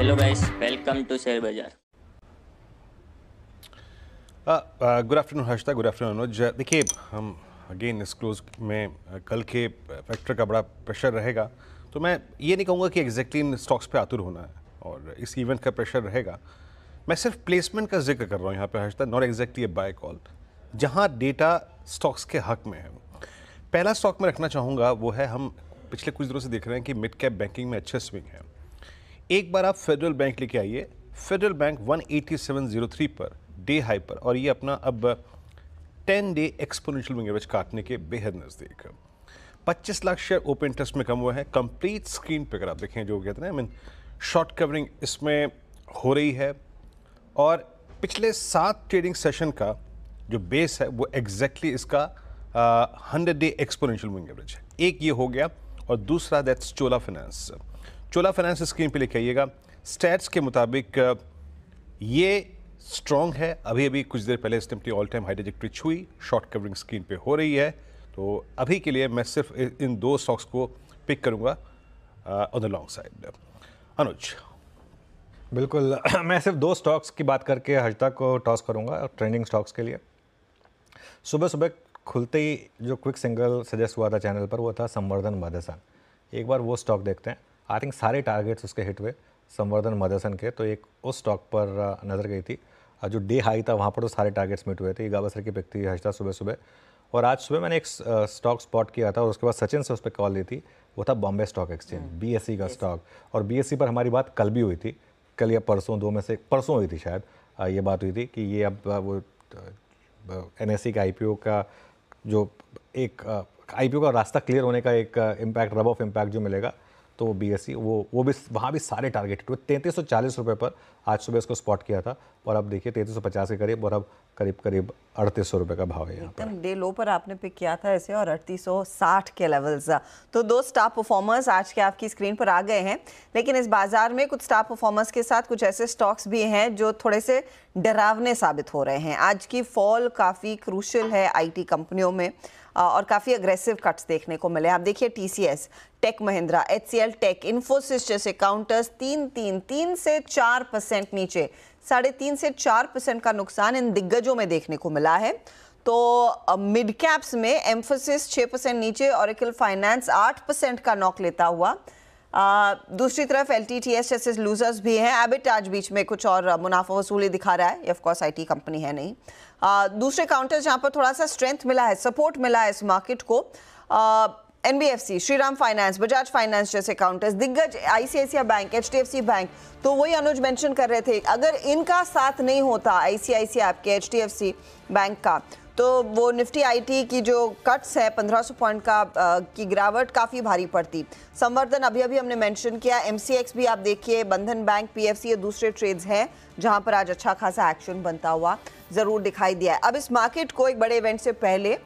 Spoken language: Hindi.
hello guys welcome to share बाजार good afternoon Harshita good afternoon Anuj देखिए हम अगेन इस क्लोज में कल के फैक्टर का बड़ा प्रेशर रहेगा तो मैं ये नहीं कहूँगा कि एग्जैक्टली इन स्टॉक्स पे आतुर होना है और इस इवेंट का प्रेशर रहेगा मैं सिर्फ प्लेसमेंट का जिक्र कर रहा हूँ यहाँ पे Harshita not exactly a buy call जहाँ डेटा स्टॉक्स के हक में है पहला स्टॉक में रखना चाहूँगा वो है हम पिछले कुछ दिनों से देख रहे हैं कि मिड कैप बैंकिंग में अच्छे स्विंग है एक बार आप फेडरल बैंक लेके आइए federal bank 18703 per day high पर और ये अपना अब 10 डे एक्सपोनेंशियल विंग एवरेज काटने के बेहद नज़दीक 25 लाख शेयर ओपन इंटरेस्ट में कम हुआ है कंप्लीट स्क्रीन पर अगर आप देखें जो कहते हैं आई मीन शॉर्ट कवरिंग इसमें हो रही है और पिछले सात ट्रेडिंग सेशन का जो बेस है वो एग्जैक्टली exactly इसका hundred day exponential moving average है एक ये हो गया और दूसरा that's Chola finance Chola finance scheme पे लिखाइएगा स्टैट्स के मुताबिक ये स्ट्रॉन्ग है अभी अभी कुछ देर पहले इसने ऑल टाइम हाइडेजिक ट्रिच हुई शॉर्ट कवरिंग स्कीम पे हो रही है तो अभी के लिए मैं सिर्फ इन दो स्टॉक्स को पिक करूँगा on the long side Anuj बिल्कुल मैं सिर्फ दो स्टॉक्स की बात करके हजता को टॉस करूँगा ट्रेंडिंग स्टॉक्स के लिए सुबह सुबह खुलते ही जो क्विक सिंगल सजेस्ट हुआ था चैनल पर वो था संवर्धन माधेसन एक बार वो स्टॉक देखते हैं आई थिंक सारे टारगेट्स उसके हिट हुए संवर्धन मदरसन के तो एक उस स्टॉक पर नज़र गई थी जो डे हाई था वहाँ पर तो सारे टारगेट्स मिट हुए थे गावासर की व्यक्ति था सुबह सुबह और आज सुबह मैंने एक स्टॉक स्पॉट किया था और उसके बाद सचिन से उस पर कॉल ली थी वो था बॉम्बे स्टॉक एक्सचेंज बी का स्टॉक और बी e पर हमारी बात कल भी हुई थी कल या परसों दो में से परसों हुई थी शायद ये बात हुई थी कि ये अब वो एन e का आई का जो एक आई का रास्ता क्लियर होने का एक इम्पैक्ट रब ऑफ इम्पैक्ट जो मिलेगा तो वो बी e, वो वो भी वहाँ भी सारे टारगेटेड हुए तैंतीस सौ चालीस रुपये पर आज सुबह इसको स्पॉट किया था और अब देखिए तैंतीस सौ पचास के करीब और अब करीब करीब अड़तीस सौ रुपये का भाव है एकदम डे लो पर आपने पिक किया था ऐसे और अड़तीस सौ साठ के लेवल्स तो दो स्टार परफॉर्मर्स आज के आपकी स्क्रीन पर आ गए हैं लेकिन इस बाजार में कुछ स्टार परफॉर्मर्स के साथ कुछ ऐसे स्टॉक्स भी हैं जो थोड़े से डरावने साबित हो रहे हैं आज की फॉल काफ़ी क्रूशल है आईटी कंपनियों में और काफ़ी अग्रेसिव कट्स देखने को मिले आप देखिए TCS tech Mahindra H tech Infosys जैसे काउंटर्स तीन तीन तीन से चार परसेंट नीचे साढ़े तीन से चार परसेंट का नुकसान इन दिग्गजों में देखने को मिला है तो मिड कैप्स में एम्फोसिस छः परसेंट नीचे और फाइनेंस आठ परसेंट का नॉक लेता हुआ आ, दूसरी तरफ एल टी टी एस जैसे लूजर्स भी हैं एबिट आज बीच में कुछ और मुनाफा वसूली दिखा रहा है ऑफकोर्स आई टी कंपनी है नहीं आ, दूसरे काउंटर्स जहाँ पर थोड़ा सा स्ट्रेंथ मिला है सपोर्ट मिला है इस मार्केट को N B F C Shriram finance Bajaj finance जैसे काउंटर्स दिग्गज I bank H D F C bank तो वही अनुज मेंशन कर रहे थे अगर इनका साथ नहीं होता आई सी आई सी आपके H D F C bank का तो वो निफ्टी आईटी की जो कट्स है 1500 पॉइंट का आ, की गिरावट काफ़ी भारी पड़ती संवर्धन अभी अभी हमने मेंशन किया एमसीएक्स भी आप देखिए बंधन बैंक पीएफसी ये दूसरे ट्रेड्स हैं जहां पर आज अच्छा खासा एक्शन बनता हुआ ज़रूर दिखाई दिया है अब इस मार्केट को एक बड़े इवेंट से पहले